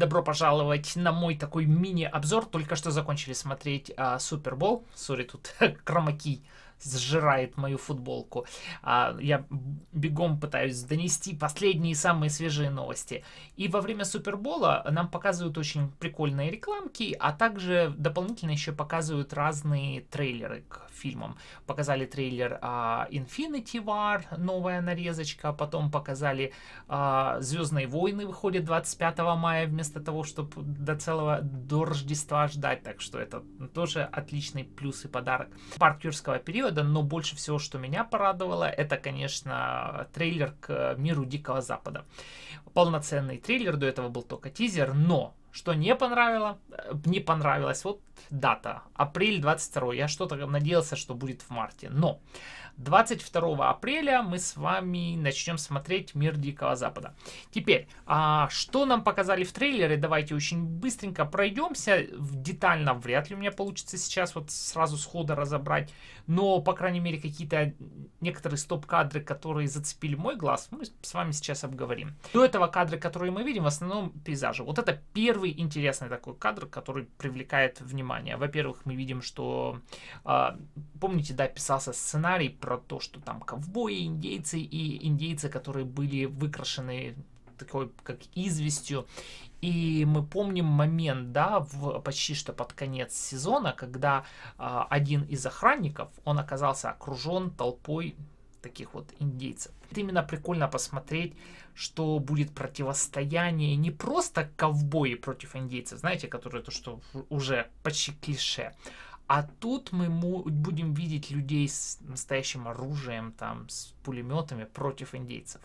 добро пожаловать на мой такой мини-обзор. Только что закончили смотреть а, Супербол. Сори, тут кромаки сжирает мою футболку. А, я бегом пытаюсь донести последние самые свежие новости. И во время Супербола нам показывают очень прикольные рекламки, а также дополнительно еще показывают разные трейлеры к фильмам. Показали трейлер а, Infinity War, новая нарезочка, потом показали а, Звездные войны выходит 25 мая вместо того, чтобы до целого до Рождества ждать, так что это тоже отличный плюс и подарок. Парк юрского периода Андроида, но больше всего, что меня порадовало, это, конечно, трейлер к миру Дикого Запада. Полноценный трейлер, до этого был только тизер, но что не понравило, э, не понравилось, вот дата, апрель 22. Я что-то надеялся, что будет в марте. Но 22 апреля мы с вами начнем смотреть «Мир Дикого Запада». Теперь, а что нам показали в трейлере, давайте очень быстренько пройдемся. Детально вряд ли у меня получится сейчас вот сразу схода разобрать. Но, по крайней мере, какие-то некоторые стоп-кадры, которые зацепили мой глаз, мы с вами сейчас обговорим. До этого кадры, которые мы видим, в основном пейзажи. Вот это первый первый интересный такой кадр, который привлекает внимание. Во-первых, мы видим, что... А, помните, да, писался сценарий про то, что там ковбои, индейцы и индейцы, которые были выкрашены такой как известью. И мы помним момент, да, в, почти что под конец сезона, когда э, один из охранников, он оказался окружен толпой таких вот индейцев. Это именно прикольно посмотреть, что будет противостояние не просто ковбои против индейцев, знаете, которые то, что уже почти клише, а тут мы будем видеть людей с настоящим оружием, там, с пулеметами против индейцев.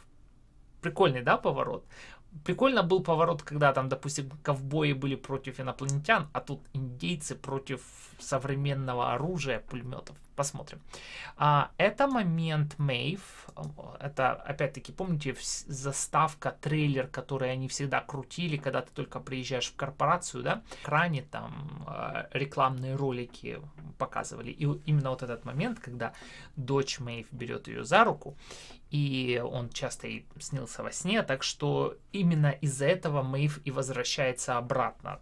Прикольный, да, поворот? прикольно был поворот, когда там, допустим, ковбои были против инопланетян, а тут индейцы против современного оружия, пулеметов. Посмотрим. А, это момент Мэйв. Это, опять-таки, помните, заставка, трейлер, который они всегда крутили, когда ты только приезжаешь в корпорацию, да? В экране там а, рекламные ролики показывали. И именно вот этот момент, когда дочь Мэйв берет ее за руку, и он часто и снился во сне, так что и именно из-за этого Мэйв и возвращается обратно.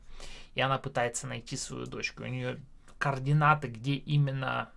И она пытается найти свою дочку. У нее координаты, где именно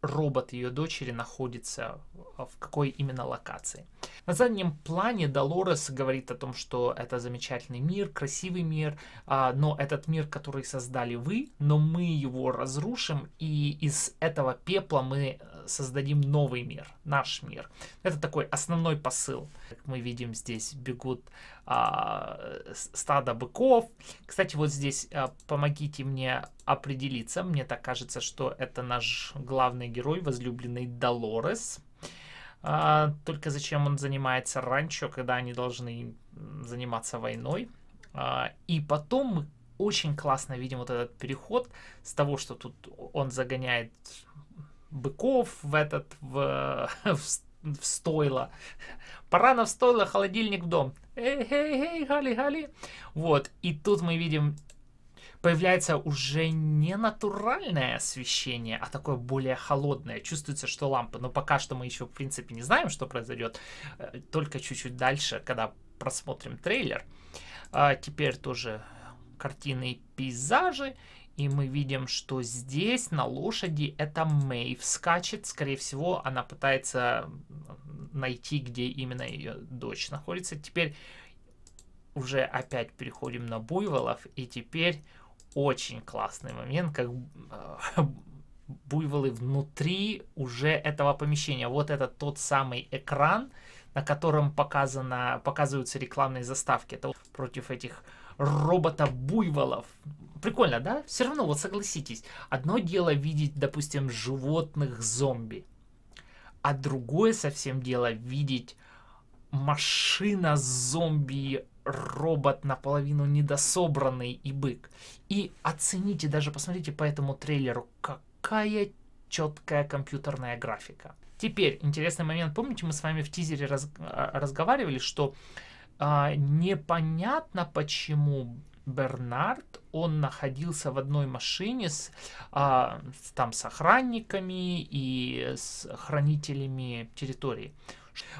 робот ее дочери находится, а в какой именно локации. На заднем плане Долорес говорит о том, что это замечательный мир, красивый мир, а, но этот мир, который создали вы, но мы его разрушим, и из этого пепла мы создадим новый мир, наш мир. Это такой основной посыл. Как мы видим, здесь бегут а, стадо быков. Кстати, вот здесь а, помогите мне определиться. Мне так кажется, что это наш главный герой, возлюбленный Долорес. А, только зачем он занимается ранчо, когда они должны заниматься войной? А, и потом мы очень классно видим вот этот переход с того, что тут он загоняет быков в этот, в, в, в стойло. Пора в стойло, холодильник в дом. Эй-эй-эй, гали-гали. Вот, и тут мы видим появляется уже не натуральное освещение, а такое более холодное. Чувствуется, что лампы Но пока что мы еще, в принципе, не знаем, что произойдет. Э, только чуть-чуть дальше, когда просмотрим трейлер. А теперь тоже картины и пейзажи. И мы видим, что здесь на лошади это Мэйв скачет. Скорее всего, она пытается найти, где именно ее дочь находится. Теперь уже опять переходим на буйволов. И теперь очень классный момент, как э, буйволы внутри уже этого помещения. Вот это тот самый экран, на котором показано, показываются рекламные заставки. Это против этих робота-буйволов прикольно, да? Все равно, вот согласитесь, одно дело видеть, допустим, животных зомби, а другое совсем дело видеть машина зомби робот наполовину недособранный и бык. И оцените, даже посмотрите по этому трейлеру, какая четкая компьютерная графика. Теперь интересный момент. Помните, мы с вами в тизере раз, а, разговаривали, что а, непонятно, почему Бернард, он находился в одной машине с, а, с, там, с охранниками и с хранителями территории.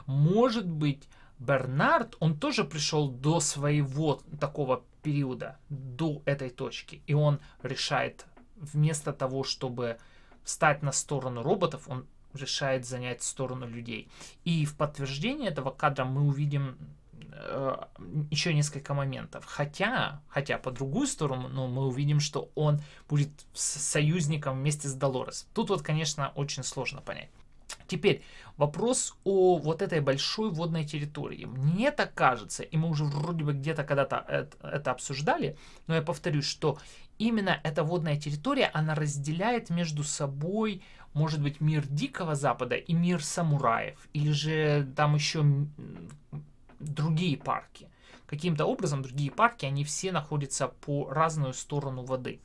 Может быть, Бернард, он тоже пришел до своего такого периода, до этой точки, и он решает вместо того, чтобы встать на сторону роботов, он решает занять сторону людей. И в подтверждение этого кадра мы увидим Э, еще несколько моментов. Хотя, хотя по другую сторону, но ну, мы увидим, что он будет союзником вместе с Долорес. Тут вот, конечно, очень сложно понять. Теперь вопрос о вот этой большой водной территории. Мне так кажется, и мы уже вроде бы где-то когда-то это, это обсуждали, но я повторюсь, что именно эта водная территория, она разделяет между собой, может быть, мир Дикого Запада и мир самураев, или же там еще другие парки. Каким-то образом другие парки, они все находятся по разную сторону воды.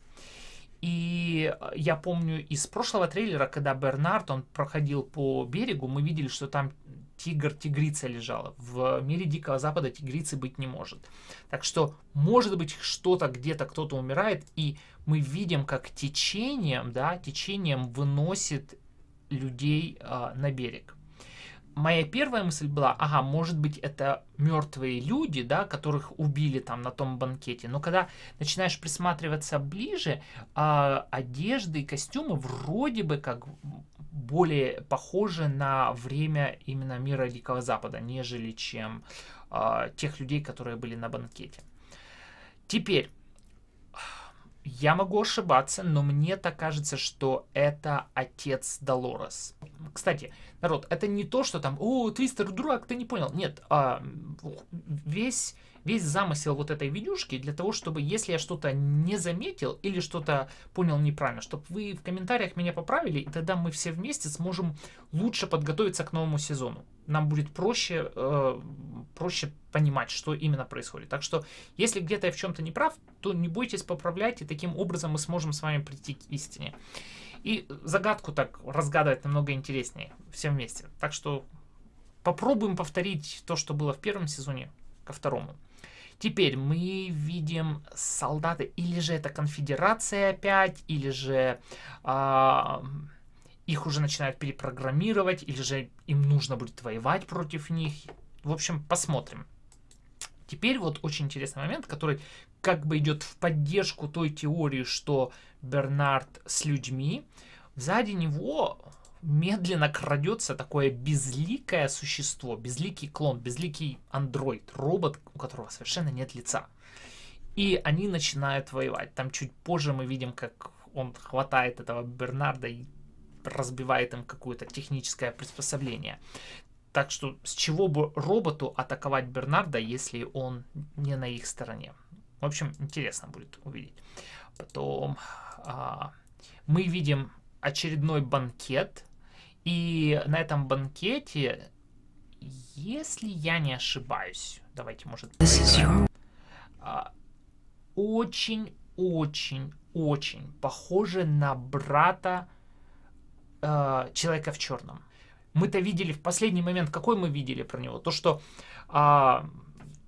И э, я помню из прошлого трейлера, когда Бернард, он проходил по берегу, мы видели, что там тигр-тигрица лежала. В мире Дикого Запада тигрицы быть не может. Так что, может быть, что-то где-то кто-то умирает, и мы видим, как течением, да, течением выносит людей э, на берег моя первая мысль была, ага, может быть, это мертвые люди, да, которых убили там на том банкете. Но когда начинаешь присматриваться ближе, э, одежды и костюмы вроде бы как более похожи на время именно мира Дикого Запада, нежели чем э, тех людей, которые были на банкете. Теперь я могу ошибаться, но мне так кажется, что это отец Долорес. Кстати, народ, это не то, что там, о, Твистер, дурак, ты не понял. Нет, а, весь весь замысел вот этой видюшки для того, чтобы если я что-то не заметил или что-то понял неправильно, чтобы вы в комментариях меня поправили, и тогда мы все вместе сможем лучше подготовиться к новому сезону. Нам будет проще, э, проще понимать, что именно происходит. Так что, если где-то я в чем-то не прав, то не бойтесь поправлять, и таким образом мы сможем с вами прийти к истине. И загадку так разгадывать намного интереснее, все вместе. Так что попробуем повторить то, что было в первом сезоне, ко второму. Теперь мы видим солдаты, или же это конфедерация опять, или же э, их уже начинают перепрограммировать, или же им нужно будет воевать против них. В общем, посмотрим. Теперь вот очень интересный момент, который как бы идет в поддержку той теории, что Бернард с людьми. Сзади него медленно крадется такое безликое существо, безликий клон, безликий андроид, робот, у которого совершенно нет лица. И они начинают воевать. Там чуть позже мы видим, как он хватает этого Бернарда и разбивает им какое-то техническое приспособление. Так что с чего бы роботу атаковать Бернарда, если он не на их стороне? В общем, интересно будет увидеть. Потом а, мы видим очередной банкет и на этом банкете, если я не ошибаюсь, давайте, может, очень-очень-очень а, похоже на брата э, человека в черном. Мы-то видели в последний момент, какой мы видели про него? То, что э,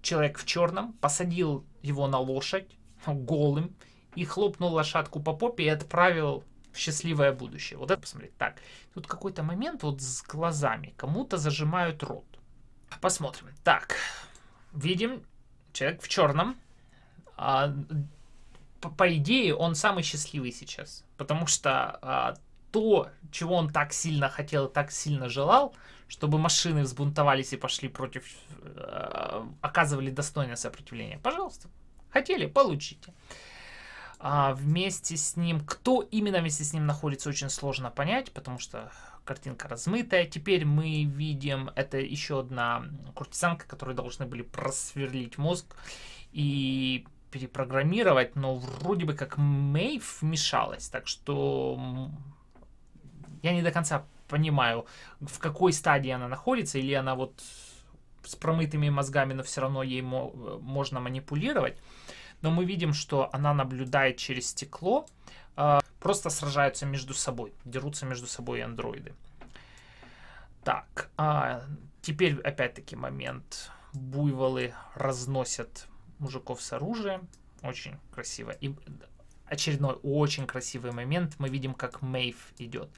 человек в черном посадил его на лошадь голым и хлопнул лошадку по попе и отправил в счастливое будущее. Вот это посмотреть. Так, тут какой-то момент вот с глазами. Кому-то зажимают рот. Посмотрим. Так, видим человек в черном. А, по, по идее, он самый счастливый сейчас. Потому что а, то, чего он так сильно хотел так сильно желал, чтобы машины взбунтовались и пошли против, э, оказывали достойное сопротивление. Пожалуйста, хотели, получите. А вместе с ним, кто именно вместе с ним находится, очень сложно понять, потому что картинка размытая. Теперь мы видим, это еще одна куртизанка, которой должны были просверлить мозг и перепрограммировать, но вроде бы как Мэйв вмешалась, так что я не до конца понимаю, в какой стадии она находится, или она вот с промытыми мозгами, но все равно ей можно манипулировать но мы видим, что она наблюдает через стекло, а, просто сражаются между собой, дерутся между собой андроиды. Так, а теперь опять-таки момент. Буйволы разносят мужиков с оружием. Очень красиво. И очередной очень красивый момент. Мы видим, как Мэйв идет.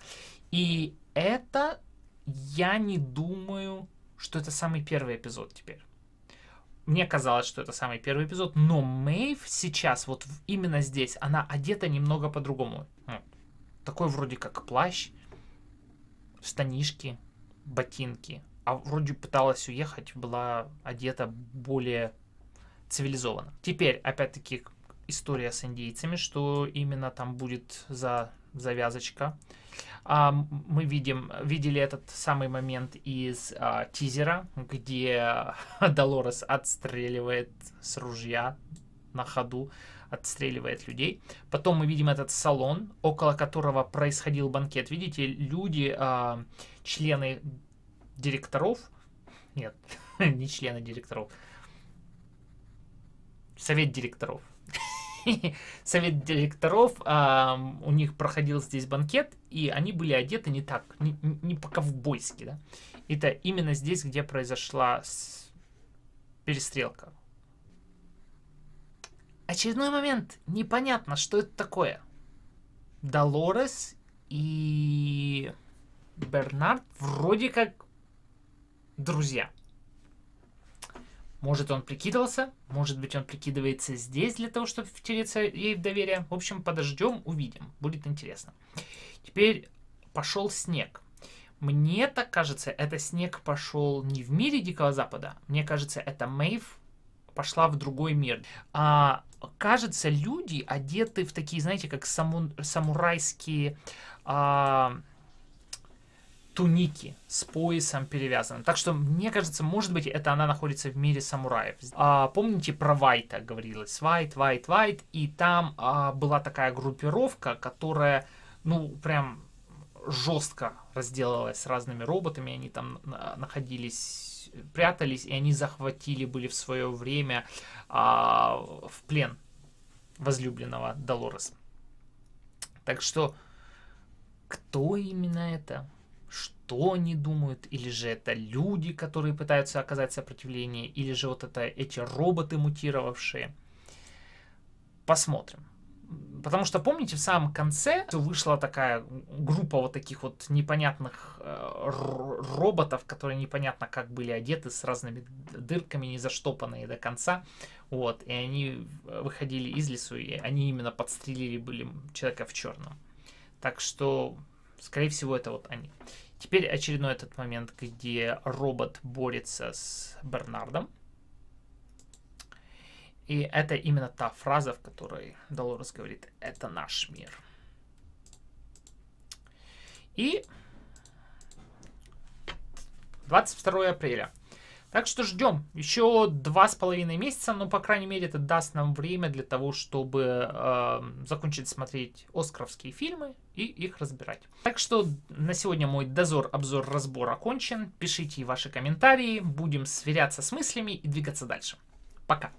И это, я не думаю, что это самый первый эпизод теперь мне казалось, что это самый первый эпизод, но Мэйв сейчас, вот именно здесь, она одета немного по-другому. Ну, такой вроде как плащ, штанишки, ботинки. А вроде пыталась уехать, была одета более цивилизованно. Теперь, опять-таки, история с индейцами, что именно там будет за завязочка. А, мы видим, видели этот самый момент из а, тизера, где Долорес отстреливает с ружья на ходу, отстреливает людей. Потом мы видим этот салон, около которого происходил банкет. Видите, люди, а, члены директоров, нет, не члены директоров, совет директоров, совет директоров, э, у них проходил здесь банкет, и они были одеты не так, не, не по-ковбойски, да. Это именно здесь, где произошла с... перестрелка. Очередной момент. Непонятно, что это такое. Долорес и Бернард вроде как друзья. Может, он прикидывался, может быть, он прикидывается здесь для того, чтобы втереться ей в доверие. В общем, подождем, увидим. Будет интересно. Теперь пошел снег. Мне так кажется, это снег пошел не в мире Дикого Запада. Мне кажется, это Мэйв пошла в другой мир. А, кажется, люди одеты в такие, знаете, как саму, самурайские... А, туники с поясом перевязанным. Так что, мне кажется, может быть, это она находится в мире самураев. А, помните, про Вайта говорилось? Вайт, Вайт, Вайт. И там а, была такая группировка, которая, ну, прям жестко разделалась с разными роботами. Они там находились, прятались, и они захватили были в свое время а, в плен возлюбленного Долорес. Так что, кто именно это? что они думают, или же это люди, которые пытаются оказать сопротивление, или же вот это эти роботы мутировавшие. Посмотрим. Потому что, помните, в самом конце вышла такая группа вот таких вот непонятных э, роботов, которые непонятно как были одеты, с разными дырками, не заштопанные до конца. Вот, и они выходили из лесу, и они именно подстрелили были человека в черном. Так что Скорее всего, это вот они. Теперь очередной этот момент, где робот борется с Бернардом. И это именно та фраза, в которой Долорес говорит «это наш мир». И 22 апреля так что ждем. Еще два с половиной месяца, но, по крайней мере, это даст нам время для того, чтобы э, закончить смотреть оскаровские фильмы и их разбирать. Так что на сегодня мой дозор, обзор, разбор окончен. Пишите ваши комментарии, будем сверяться с мыслями и двигаться дальше. Пока!